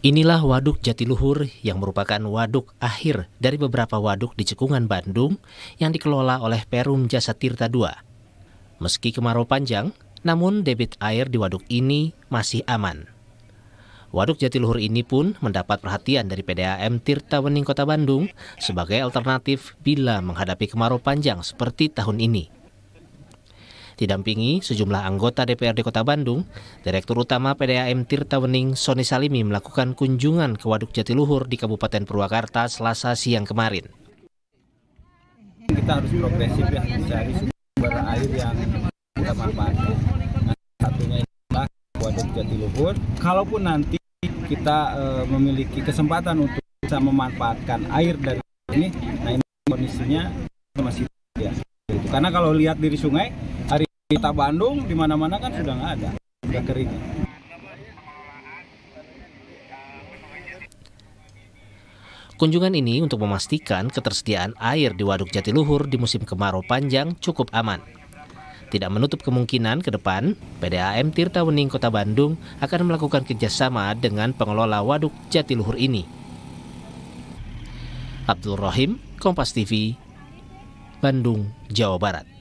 Inilah Waduk Jatiluhur yang merupakan waduk akhir dari beberapa waduk di Cekungan Bandung yang dikelola oleh Perum Jasa Tirta II. Meski kemarau panjang, namun debit air di waduk ini masih aman. Waduk Jatiluhur ini pun mendapat perhatian dari PDAM Tirta Wening Kota Bandung sebagai alternatif bila menghadapi kemarau panjang seperti tahun ini. Didampingi sejumlah anggota DPRD Kota Bandung, Direktur Utama PDAM Tirta Wening Soni Salimi melakukan kunjungan ke Waduk Jatiluhur di Kabupaten Purwakarta selasa siang kemarin. Kita harus progresif ya, mencari sumber air yang kita manfaatkan. Nah, satunya adalah Waduk Jatiluhur. Kalaupun nanti kita e, memiliki kesempatan untuk bisa memanfaatkan air dari ini, nah ini kondisinya masih ya. Karena kalau lihat dari sungai, kita Bandung di mana-mana kan sudah nggak ada sudah kering Kunjungan ini untuk memastikan ketersediaan air di Waduk Jatiluhur di musim kemarau panjang cukup aman. Tidak menutup kemungkinan ke depan, PDAM Tirta Wening Kota Bandung akan melakukan kerjasama dengan pengelola Waduk Jatiluhur ini. Abdul Rohim, Kompas TV, Bandung, Jawa Barat.